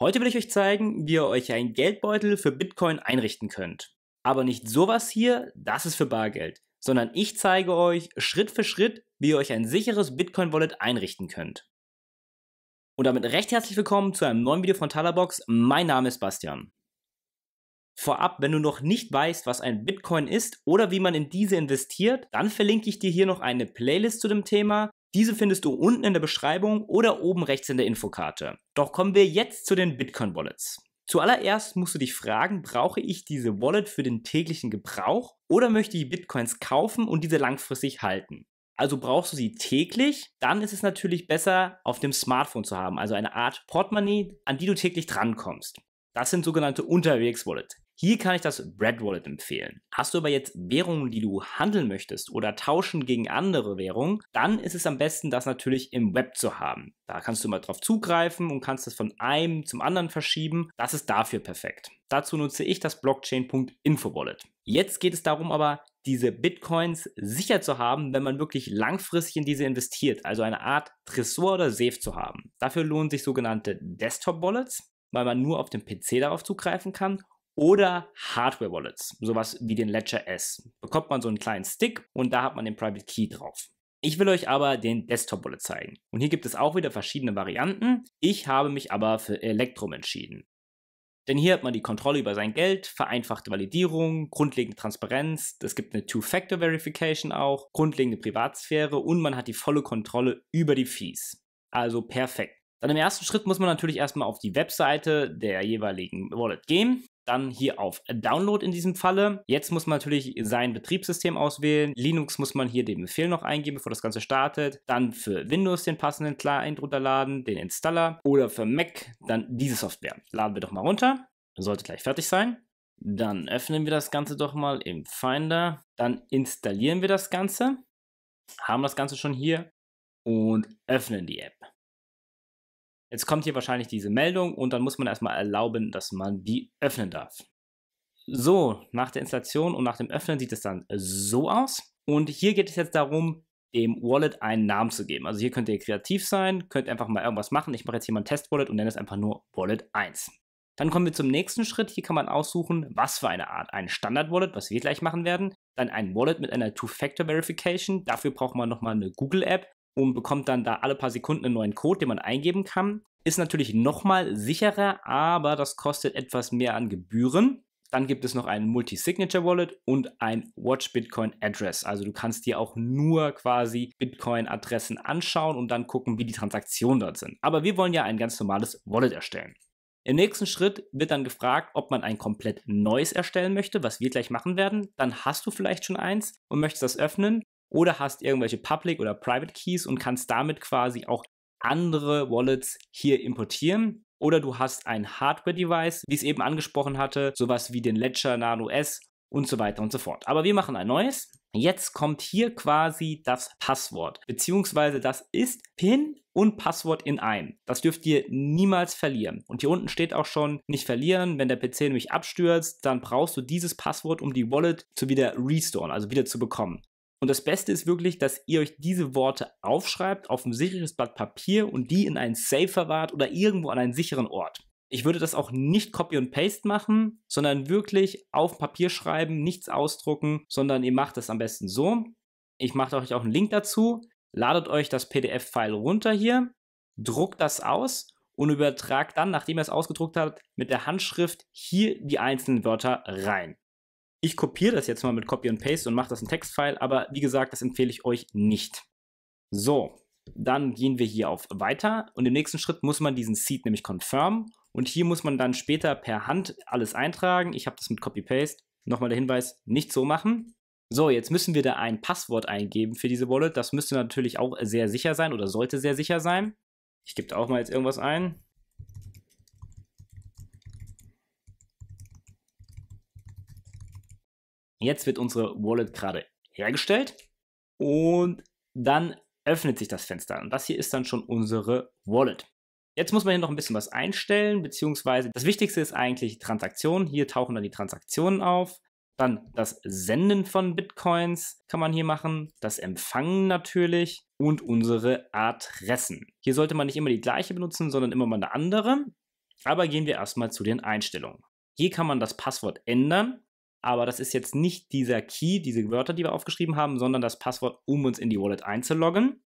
Heute will ich euch zeigen, wie ihr euch einen Geldbeutel für Bitcoin einrichten könnt. Aber nicht sowas hier, das ist für Bargeld, sondern ich zeige euch Schritt für Schritt, wie ihr euch ein sicheres Bitcoin-Wallet einrichten könnt. Und damit recht herzlich willkommen zu einem neuen Video von Talabox. Mein Name ist Bastian. Vorab, wenn du noch nicht weißt, was ein Bitcoin ist oder wie man in diese investiert, dann verlinke ich dir hier noch eine Playlist zu dem Thema. Diese findest du unten in der Beschreibung oder oben rechts in der Infokarte. Doch kommen wir jetzt zu den Bitcoin Wallets. Zuallererst musst du dich fragen, brauche ich diese Wallet für den täglichen Gebrauch oder möchte ich Bitcoins kaufen und diese langfristig halten? Also brauchst du sie täglich, dann ist es natürlich besser, auf dem Smartphone zu haben, also eine Art Portemonnaie, an die du täglich drankommst. Das sind sogenannte unterwegs wallets hier kann ich das Bread Wallet empfehlen. Hast du aber jetzt Währungen, die du handeln möchtest oder tauschen gegen andere Währungen, dann ist es am besten, das natürlich im Web zu haben. Da kannst du mal drauf zugreifen und kannst es von einem zum anderen verschieben. Das ist dafür perfekt. Dazu nutze ich das Blockchain.info Wallet. Jetzt geht es darum aber, diese Bitcoins sicher zu haben, wenn man wirklich langfristig in diese investiert, also eine Art Tresor oder Safe zu haben. Dafür lohnen sich sogenannte Desktop-Wallets, weil man nur auf dem PC darauf zugreifen kann oder Hardware-Wallets, sowas wie den Ledger S. Bekommt man so einen kleinen Stick und da hat man den Private Key drauf. Ich will euch aber den Desktop-Wallet zeigen. Und hier gibt es auch wieder verschiedene Varianten. Ich habe mich aber für Electrum entschieden. Denn hier hat man die Kontrolle über sein Geld, vereinfachte Validierung, grundlegende Transparenz, es gibt eine Two-Factor-Verification auch, grundlegende Privatsphäre und man hat die volle Kontrolle über die Fees. Also perfekt. Dann im ersten Schritt muss man natürlich erstmal auf die Webseite der jeweiligen Wallet gehen dann hier auf Download in diesem Falle. Jetzt muss man natürlich sein Betriebssystem auswählen. Linux muss man hier den Befehl noch eingeben, bevor das Ganze startet. Dann für Windows den passenden Client runterladen, den Installer. Oder für Mac dann diese Software. Laden wir doch mal runter. Sollte gleich fertig sein. Dann öffnen wir das Ganze doch mal im Finder. Dann installieren wir das Ganze. Haben das Ganze schon hier und öffnen die App. Jetzt kommt hier wahrscheinlich diese Meldung und dann muss man erstmal erlauben, dass man die öffnen darf. So, nach der Installation und nach dem Öffnen sieht es dann so aus. Und hier geht es jetzt darum, dem Wallet einen Namen zu geben. Also hier könnt ihr kreativ sein, könnt einfach mal irgendwas machen. Ich mache jetzt hier mal ein Test-Wallet und nenne es einfach nur Wallet 1. Dann kommen wir zum nächsten Schritt. Hier kann man aussuchen, was für eine Art. Ein Standard-Wallet, was wir gleich machen werden. Dann ein Wallet mit einer Two-Factor-Verification. Dafür braucht man nochmal eine Google-App und bekommt dann da alle paar Sekunden einen neuen Code, den man eingeben kann. Ist natürlich nochmal sicherer, aber das kostet etwas mehr an Gebühren. Dann gibt es noch ein Multi-Signature Wallet und ein Watch Bitcoin Address. Also du kannst dir auch nur quasi Bitcoin-Adressen anschauen und dann gucken, wie die Transaktionen dort sind. Aber wir wollen ja ein ganz normales Wallet erstellen. Im nächsten Schritt wird dann gefragt, ob man ein komplett neues erstellen möchte, was wir gleich machen werden. Dann hast du vielleicht schon eins und möchtest das öffnen oder hast irgendwelche Public oder Private Keys und kannst damit quasi auch andere Wallets hier importieren. Oder du hast ein Hardware-Device, wie ich es eben angesprochen hatte, sowas wie den Ledger Nano S und so weiter und so fort. Aber wir machen ein neues. Jetzt kommt hier quasi das Passwort, beziehungsweise das ist PIN und Passwort in ein. Das dürft ihr niemals verlieren. Und hier unten steht auch schon, nicht verlieren, wenn der PC nämlich abstürzt, dann brauchst du dieses Passwort, um die Wallet zu wieder restoren, also wieder zu bekommen. Und das Beste ist wirklich, dass ihr euch diese Worte aufschreibt auf ein sicheres Blatt Papier und die in einen Safe verwahrt oder irgendwo an einen sicheren Ort. Ich würde das auch nicht Copy und Paste machen, sondern wirklich auf Papier schreiben, nichts ausdrucken, sondern ihr macht das am besten so. Ich mache euch auch einen Link dazu. Ladet euch das PDF-File runter hier, druckt das aus und übertragt dann, nachdem ihr es ausgedruckt habt, mit der Handschrift hier die einzelnen Wörter rein. Ich kopiere das jetzt mal mit Copy und Paste und mache das in Textfile, aber wie gesagt, das empfehle ich euch nicht. So, dann gehen wir hier auf Weiter und im nächsten Schritt muss man diesen Seed nämlich confirm und hier muss man dann später per Hand alles eintragen. Ich habe das mit Copy-Paste. Nochmal der Hinweis, nicht so machen. So, jetzt müssen wir da ein Passwort eingeben für diese Wallet. Das müsste natürlich auch sehr sicher sein oder sollte sehr sicher sein. Ich gebe da auch mal jetzt irgendwas ein. Jetzt wird unsere Wallet gerade hergestellt und dann öffnet sich das Fenster. Und das hier ist dann schon unsere Wallet. Jetzt muss man hier noch ein bisschen was einstellen, beziehungsweise das Wichtigste ist eigentlich Transaktionen. Hier tauchen dann die Transaktionen auf. Dann das Senden von Bitcoins kann man hier machen, das Empfangen natürlich und unsere Adressen. Hier sollte man nicht immer die gleiche benutzen, sondern immer mal eine andere. Aber gehen wir erstmal zu den Einstellungen. Hier kann man das Passwort ändern aber das ist jetzt nicht dieser Key, diese Wörter, die wir aufgeschrieben haben, sondern das Passwort, um uns in die Wallet einzuloggen.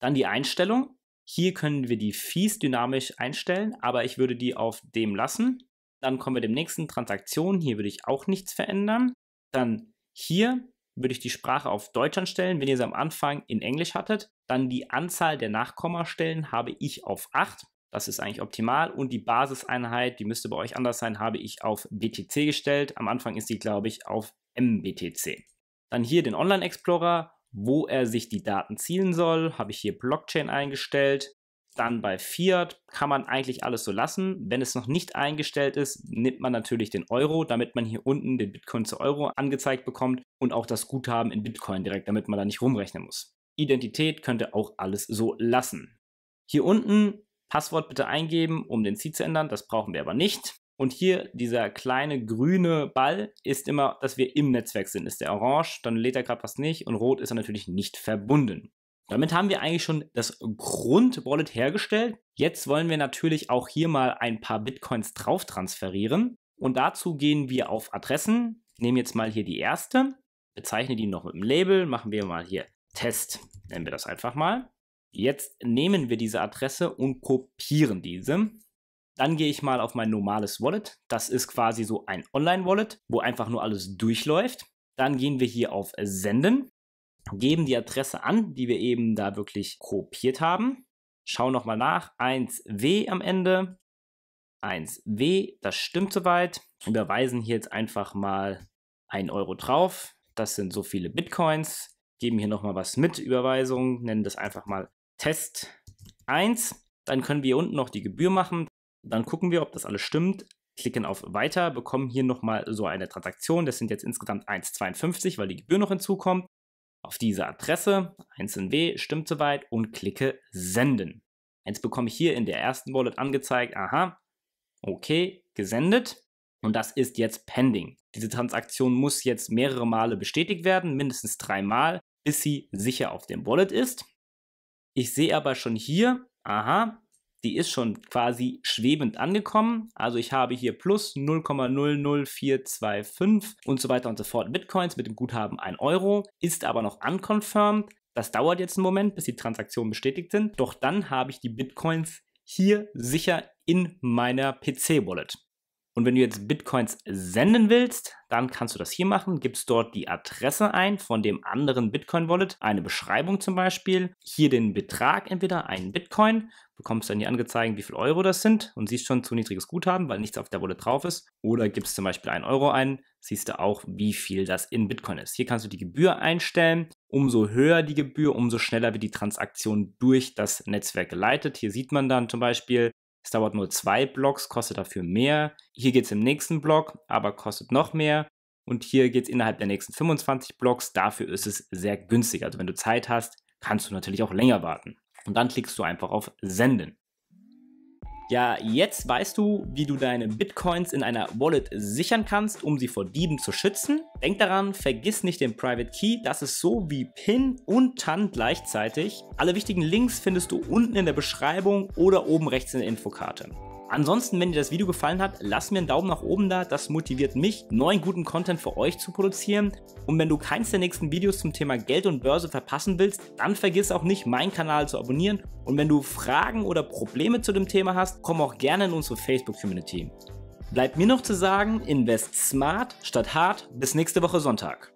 Dann die Einstellung. Hier können wir die Fees dynamisch einstellen, aber ich würde die auf dem lassen. Dann kommen wir dem nächsten Transaktion. Hier würde ich auch nichts verändern. Dann hier würde ich die Sprache auf Deutsch anstellen, wenn ihr sie am Anfang in Englisch hattet. Dann die Anzahl der Nachkommastellen habe ich auf 8. Das ist eigentlich optimal. Und die Basiseinheit, die müsste bei euch anders sein, habe ich auf BTC gestellt. Am Anfang ist die, glaube ich, auf MBTC. Dann hier den Online Explorer, wo er sich die Daten zielen soll, habe ich hier Blockchain eingestellt. Dann bei Fiat kann man eigentlich alles so lassen. Wenn es noch nicht eingestellt ist, nimmt man natürlich den Euro, damit man hier unten den Bitcoin zu Euro angezeigt bekommt und auch das Guthaben in Bitcoin direkt, damit man da nicht rumrechnen muss. Identität könnte auch alles so lassen. Hier unten Passwort bitte eingeben, um den Ziel zu ändern. Das brauchen wir aber nicht. Und hier dieser kleine grüne Ball ist immer, dass wir im Netzwerk sind. Ist der orange, dann lädt er gerade was nicht und rot ist er natürlich nicht verbunden. Damit haben wir eigentlich schon das Grund-Wallet hergestellt. Jetzt wollen wir natürlich auch hier mal ein paar Bitcoins drauf transferieren. Und dazu gehen wir auf Adressen. Nehmen jetzt mal hier die erste, bezeichne die noch mit dem Label, machen wir mal hier Test, nennen wir das einfach mal. Jetzt nehmen wir diese Adresse und kopieren diese. Dann gehe ich mal auf mein normales Wallet. Das ist quasi so ein Online-Wallet, wo einfach nur alles durchläuft. Dann gehen wir hier auf Senden, geben die Adresse an, die wir eben da wirklich kopiert haben. Schauen nochmal nach. 1W am Ende. 1W, das stimmt soweit. Überweisen hier jetzt einfach mal 1 Euro drauf. Das sind so viele Bitcoins. Geben hier nochmal was mit Überweisung, nennen das einfach mal Test 1. Dann können wir unten noch die Gebühr machen. Dann gucken wir, ob das alles stimmt. Klicken auf Weiter, bekommen hier nochmal so eine Transaktion. Das sind jetzt insgesamt 1,52, weil die Gebühr noch hinzukommt. Auf diese Adresse, 1nw, stimmt soweit und klicke Senden. Jetzt bekomme ich hier in der ersten Wallet angezeigt, aha, okay, gesendet. Und das ist jetzt pending. Diese Transaktion muss jetzt mehrere Male bestätigt werden, mindestens dreimal, bis sie sicher auf dem Wallet ist. Ich sehe aber schon hier, aha, die ist schon quasi schwebend angekommen. Also ich habe hier plus 0,00425 und so weiter und so fort Bitcoins mit dem Guthaben 1 Euro, ist aber noch unconfirmed. Das dauert jetzt einen Moment, bis die Transaktionen bestätigt sind. Doch dann habe ich die Bitcoins hier sicher in meiner PC-Wallet. Und wenn du jetzt Bitcoins senden willst, dann kannst du das hier machen. Gibst dort die Adresse ein von dem anderen Bitcoin-Wallet, eine Beschreibung zum Beispiel, hier den Betrag, entweder einen Bitcoin, bekommst dann hier angezeigt, wie viel Euro das sind und siehst schon zu niedriges Guthaben, weil nichts auf der Wallet drauf ist. Oder gibst zum Beispiel einen Euro ein, siehst du auch, wie viel das in Bitcoin ist. Hier kannst du die Gebühr einstellen. Umso höher die Gebühr, umso schneller wird die Transaktion durch das Netzwerk geleitet. Hier sieht man dann zum Beispiel, es dauert nur zwei Blocks, kostet dafür mehr. Hier geht es im nächsten Block, aber kostet noch mehr. Und hier geht es innerhalb der nächsten 25 Blocks. Dafür ist es sehr günstig. Also wenn du Zeit hast, kannst du natürlich auch länger warten. Und dann klickst du einfach auf Senden. Ja, jetzt weißt du, wie du deine Bitcoins in einer Wallet sichern kannst, um sie vor Dieben zu schützen. Denk daran, vergiss nicht den Private Key, das ist so wie PIN und TAN gleichzeitig. Alle wichtigen Links findest du unten in der Beschreibung oder oben rechts in der Infokarte. Ansonsten, wenn dir das Video gefallen hat, lass mir einen Daumen nach oben da. Das motiviert mich, neuen guten Content für euch zu produzieren. Und wenn du keins der nächsten Videos zum Thema Geld und Börse verpassen willst, dann vergiss auch nicht, meinen Kanal zu abonnieren. Und wenn du Fragen oder Probleme zu dem Thema hast, komm auch gerne in unsere Facebook-Community. Bleibt mir noch zu sagen, invest smart statt hart. Bis nächste Woche Sonntag.